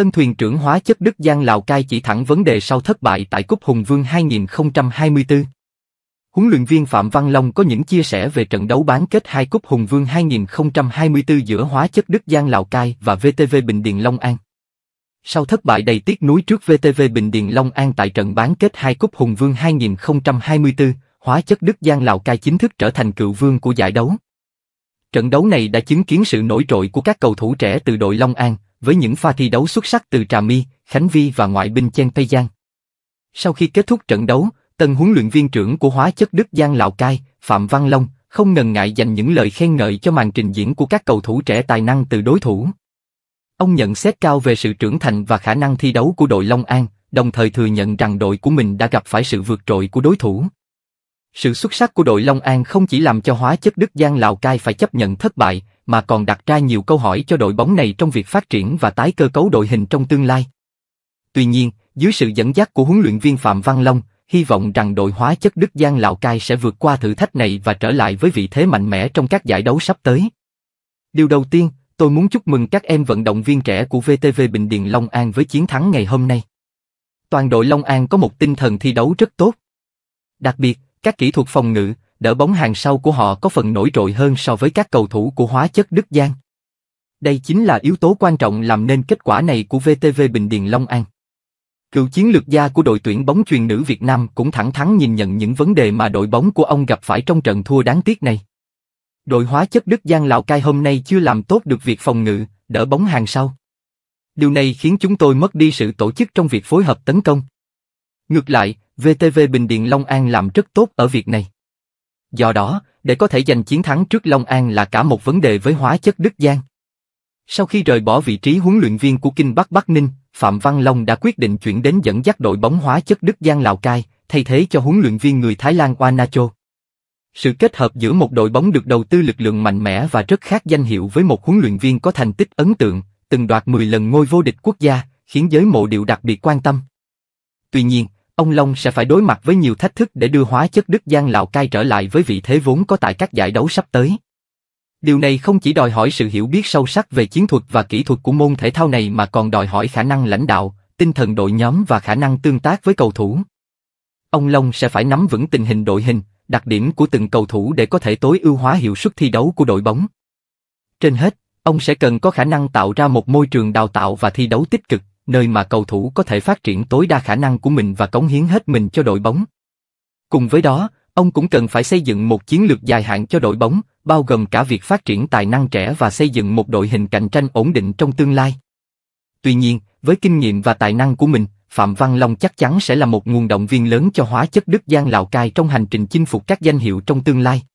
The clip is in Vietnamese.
Tân thuyền trưởng hóa chất Đức Giang Lào Cai chỉ thẳng vấn đề sau thất bại tại Cúp Hùng Vương 2024. Huấn luyện viên Phạm Văn Long có những chia sẻ về trận đấu bán kết hai Cúp Hùng Vương 2024 giữa hóa chất Đức Giang Lào Cai và VTV Bình Điền Long An. Sau thất bại đầy tiếc nuối trước VTV Bình Điền Long An tại trận bán kết hai Cúp Hùng Vương 2024, hóa chất Đức Giang Lào Cai chính thức trở thành cựu vương của giải đấu. Trận đấu này đã chứng kiến sự nổi trội của các cầu thủ trẻ từ đội Long An, với những pha thi đấu xuất sắc từ Trà My, Khánh Vi và ngoại binh Chen Tây Giang. Sau khi kết thúc trận đấu, tân huấn luyện viên trưởng của hóa chất Đức Giang Lào Cai, Phạm Văn Long, không ngần ngại dành những lời khen ngợi cho màn trình diễn của các cầu thủ trẻ tài năng từ đối thủ. Ông nhận xét cao về sự trưởng thành và khả năng thi đấu của đội Long An, đồng thời thừa nhận rằng đội của mình đã gặp phải sự vượt trội của đối thủ. Sự xuất sắc của đội Long An không chỉ làm cho hóa chất Đức Giang Lào Cai phải chấp nhận thất bại, mà còn đặt ra nhiều câu hỏi cho đội bóng này trong việc phát triển và tái cơ cấu đội hình trong tương lai. Tuy nhiên, dưới sự dẫn dắt của huấn luyện viên Phạm Văn Long, hy vọng rằng đội hóa chất Đức Giang Lào Cai sẽ vượt qua thử thách này và trở lại với vị thế mạnh mẽ trong các giải đấu sắp tới. Điều đầu tiên, tôi muốn chúc mừng các em vận động viên trẻ của VTV Bình Điền Long An với chiến thắng ngày hôm nay. Toàn đội Long An có một tinh thần thi đấu rất tốt. Đặc biệt, các kỹ thuật phòng ngự, đỡ bóng hàng sau của họ có phần nổi trội hơn so với các cầu thủ của hóa chất Đức Giang. Đây chính là yếu tố quan trọng làm nên kết quả này của VTV Bình Điền Long An. Cựu chiến lược gia của đội tuyển bóng truyền nữ Việt Nam cũng thẳng thắn nhìn nhận những vấn đề mà đội bóng của ông gặp phải trong trận thua đáng tiếc này. Đội hóa chất Đức Giang Lào Cai hôm nay chưa làm tốt được việc phòng ngự, đỡ bóng hàng sau. Điều này khiến chúng tôi mất đi sự tổ chức trong việc phối hợp tấn công. Ngược lại, VTV Bình Điện Long An làm rất tốt ở việc này. Do đó, để có thể giành chiến thắng trước Long An là cả một vấn đề với hóa chất Đức Giang. Sau khi rời bỏ vị trí huấn luyện viên của Kinh Bắc Bắc Ninh, Phạm Văn Long đã quyết định chuyển đến dẫn dắt đội bóng hóa chất Đức Giang Lào Cai, thay thế cho huấn luyện viên người Thái Lan Wanacho. Sự kết hợp giữa một đội bóng được đầu tư lực lượng mạnh mẽ và rất khác danh hiệu với một huấn luyện viên có thành tích ấn tượng, từng đoạt 10 lần ngôi vô địch quốc gia, khiến giới mộ điệu đặc biệt quan tâm. Tuy nhiên, ông Long sẽ phải đối mặt với nhiều thách thức để đưa hóa chất Đức Giang Lào Cai trở lại với vị thế vốn có tại các giải đấu sắp tới. Điều này không chỉ đòi hỏi sự hiểu biết sâu sắc về chiến thuật và kỹ thuật của môn thể thao này mà còn đòi hỏi khả năng lãnh đạo, tinh thần đội nhóm và khả năng tương tác với cầu thủ. Ông Long sẽ phải nắm vững tình hình đội hình, đặc điểm của từng cầu thủ để có thể tối ưu hóa hiệu suất thi đấu của đội bóng. Trên hết, ông sẽ cần có khả năng tạo ra một môi trường đào tạo và thi đấu tích cực, nơi mà cầu thủ có thể phát triển tối đa khả năng của mình và cống hiến hết mình cho đội bóng. Cùng với đó, ông cũng cần phải xây dựng một chiến lược dài hạn cho đội bóng, bao gồm cả việc phát triển tài năng trẻ và xây dựng một đội hình cạnh tranh ổn định trong tương lai. Tuy nhiên, với kinh nghiệm và tài năng của mình, Phạm Văn Long chắc chắn sẽ là một nguồn động viên lớn cho hóa chất Đức Giang Lào Cai trong hành trình chinh phục các danh hiệu trong tương lai.